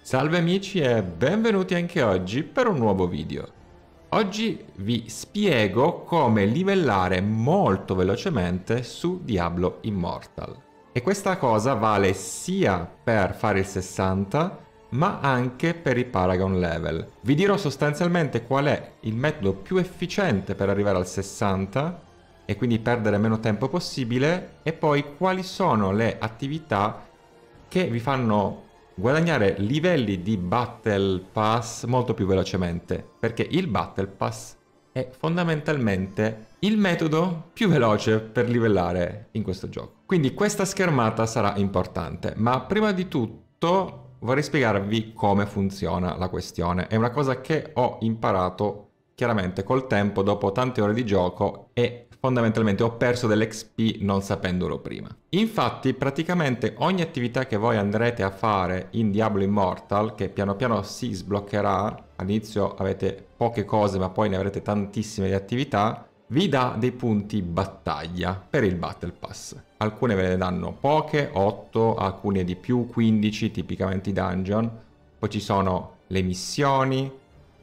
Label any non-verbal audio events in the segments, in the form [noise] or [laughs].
Salve amici e benvenuti anche oggi per un nuovo video. Oggi vi spiego come livellare molto velocemente su Diablo Immortal. E questa cosa vale sia per fare il 60 ma anche per i Paragon level. Vi dirò sostanzialmente qual è il metodo più efficiente per arrivare al 60 e quindi perdere meno tempo possibile e poi quali sono le attività che vi fanno guadagnare livelli di Battle Pass molto più velocemente, perché il Battle Pass è fondamentalmente il metodo più veloce per livellare in questo gioco. Quindi questa schermata sarà importante, ma prima di tutto vorrei spiegarvi come funziona la questione. È una cosa che ho imparato chiaramente col tempo, dopo tante ore di gioco e fondamentalmente ho perso dell'XP non sapendolo prima. Infatti praticamente ogni attività che voi andrete a fare in Diablo Immortal, che piano piano si sbloccherà, all'inizio avete poche cose ma poi ne avrete tantissime di attività, vi dà dei punti battaglia per il Battle Pass. Alcune ve ne danno poche, 8, alcune di più, 15, tipicamente i dungeon. Poi ci sono le missioni,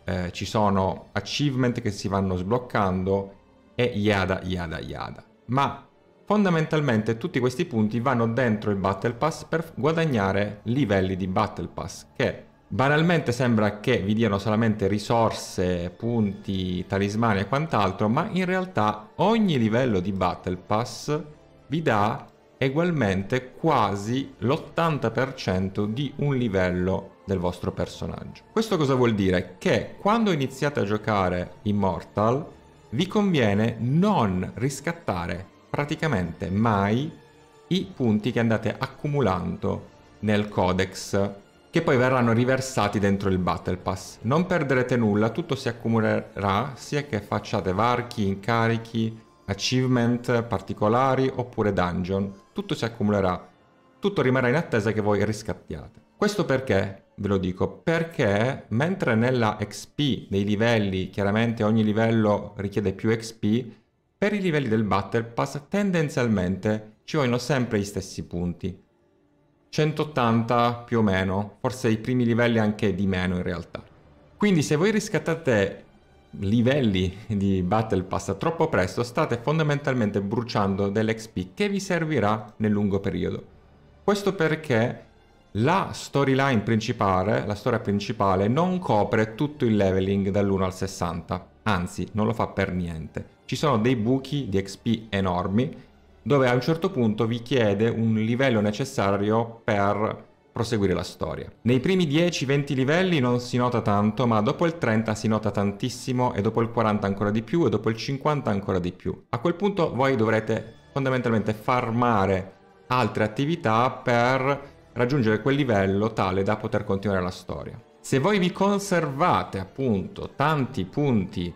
eh, ci sono achievement che si vanno sbloccando e yada yada yada. Ma fondamentalmente tutti questi punti vanno dentro il Battle Pass per guadagnare livelli di Battle Pass che banalmente sembra che vi diano solamente risorse, punti, talismani e quant'altro, ma in realtà ogni livello di Battle Pass vi dà egualmente quasi l'80% di un livello del vostro personaggio. Questo cosa vuol dire? Che quando iniziate a giocare Immortal vi conviene non riscattare praticamente mai i punti che andate accumulando nel codex che poi verranno riversati dentro il Battle Pass. Non perderete nulla, tutto si accumulerà sia che facciate varchi, incarichi achievement particolari oppure dungeon. Tutto si accumulerà, tutto rimarrà in attesa che voi riscattiate. Questo perché? Ve lo dico perché mentre nella XP dei livelli, chiaramente ogni livello richiede più XP, per i livelli del Battle Pass tendenzialmente ci vogliono sempre gli stessi punti. 180 più o meno, forse i primi livelli anche di meno in realtà. Quindi se voi riscattate livelli di Battle Pass troppo presto state fondamentalmente bruciando dell'XP che vi servirà nel lungo periodo. Questo perché la storyline principale, la storia principale, non copre tutto il leveling dall'1 al 60, anzi non lo fa per niente. Ci sono dei buchi di XP enormi dove a un certo punto vi chiede un livello necessario per proseguire la storia. Nei primi 10-20 livelli non si nota tanto, ma dopo il 30 si nota tantissimo e dopo il 40 ancora di più e dopo il 50 ancora di più. A quel punto voi dovrete fondamentalmente farmare altre attività per raggiungere quel livello tale da poter continuare la storia. Se voi vi conservate appunto tanti punti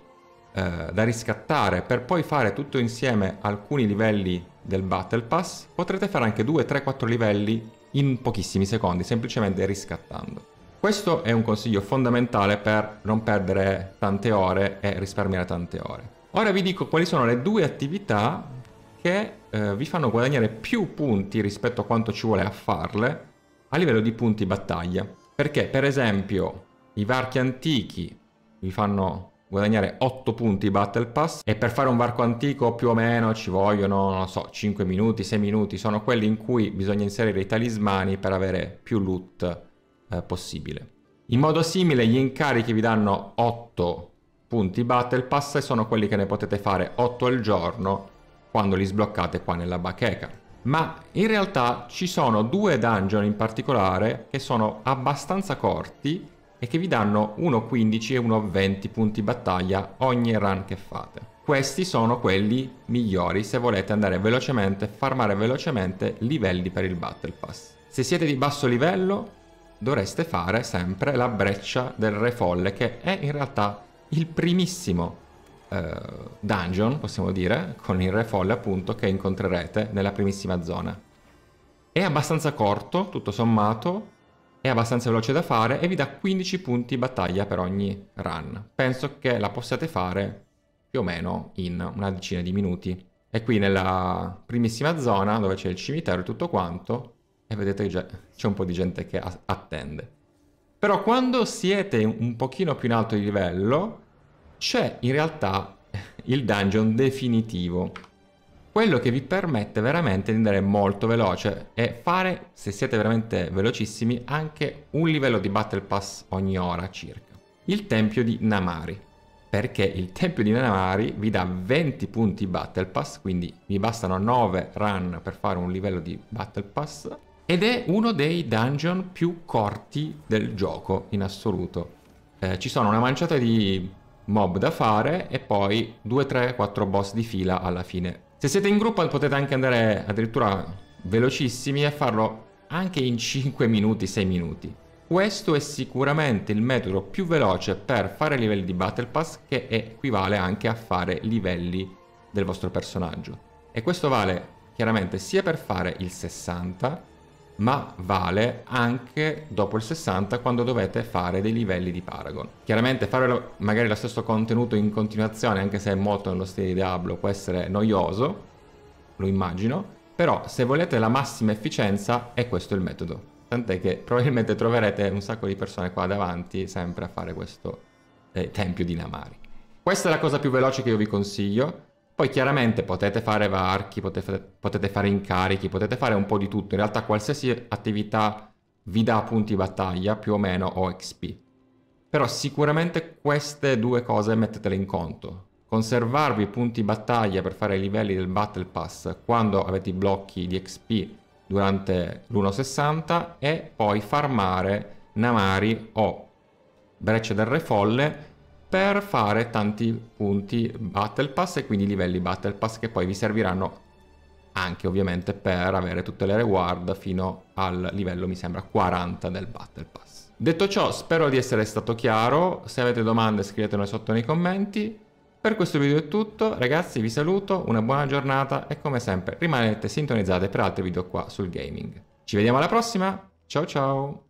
eh, da riscattare per poi fare tutto insieme alcuni livelli del Battle Pass, potrete fare anche 2, 3, 4 livelli in pochissimi secondi, semplicemente riscattando. Questo è un consiglio fondamentale per non perdere tante ore e risparmiare tante ore. Ora vi dico quali sono le due attività che eh, vi fanno guadagnare più punti rispetto a quanto ci vuole a farle a livello di punti battaglia. Perché per esempio i varchi antichi vi fanno guadagnare 8 punti battle pass e per fare un varco antico più o meno ci vogliono non so 5 minuti 6 minuti sono quelli in cui bisogna inserire i talismani per avere più loot eh, possibile in modo simile gli incarichi vi danno 8 punti battle pass e sono quelli che ne potete fare 8 al giorno quando li sbloccate qua nella bacheca ma in realtà ci sono due dungeon in particolare che sono abbastanza corti e che vi danno 1,15 e 1,20 punti battaglia ogni run che fate. Questi sono quelli migliori se volete andare velocemente, farmare velocemente livelli per il Battle Pass. Se siete di basso livello dovreste fare sempre la breccia del Re Folle che è in realtà il primissimo Uh, dungeon, possiamo dire, con il re folle appunto che incontrerete nella primissima zona. È abbastanza corto, tutto sommato, è abbastanza veloce da fare e vi dà 15 punti battaglia per ogni run. Penso che la possiate fare più o meno in una decina di minuti. E qui nella primissima zona dove c'è il cimitero e tutto quanto e vedete che c'è un po' di gente che attende. Però quando siete un pochino più in alto di livello c'è in realtà il dungeon definitivo quello che vi permette veramente di andare molto veloce e fare, se siete veramente velocissimi, anche un livello di Battle Pass ogni ora circa. Il Tempio di Namari, perché il [laughs] Tempio di Namari vi dà 20 punti Battle Pass, quindi vi bastano 9 run per fare un livello di Battle Pass, ed è uno dei dungeon più corti del gioco in assoluto. Eh, ci sono una manciata di mob da fare e poi 2, 3, 4 boss di fila alla fine se siete in gruppo potete anche andare addirittura velocissimi e farlo anche in 5 minuti, 6 minuti. Questo è sicuramente il metodo più veloce per fare livelli di Battle Pass che equivale anche a fare livelli del vostro personaggio. E questo vale chiaramente sia per fare il 60 ma vale anche dopo il 60 quando dovete fare dei livelli di Paragon. Chiaramente fare lo, magari lo stesso contenuto in continuazione, anche se è molto nello stile di Diablo, può essere noioso, lo immagino, però se volete la massima efficienza è questo il metodo. Tant'è che probabilmente troverete un sacco di persone qua davanti sempre a fare questo eh, tempio di Namari. Questa è la cosa più veloce che io vi consiglio, poi chiaramente potete fare varchi, potete, potete fare incarichi, potete fare un po' di tutto. In realtà qualsiasi attività vi dà punti battaglia più o meno o XP. Però sicuramente queste due cose mettetele in conto. Conservarvi punti battaglia per fare i livelli del Battle Pass quando avete i blocchi di XP durante l'1.60 e poi farmare Namari o Breccia del Re Folle per fare tanti punti Battle Pass e quindi livelli Battle Pass che poi vi serviranno anche ovviamente per avere tutte le reward fino al livello mi sembra 40 del Battle Pass. Detto ciò spero di essere stato chiaro, se avete domande scrivetele sotto nei commenti. Per questo video è tutto, ragazzi vi saluto, una buona giornata e come sempre rimanete sintonizzate per altri video qua sul gaming. Ci vediamo alla prossima, ciao ciao!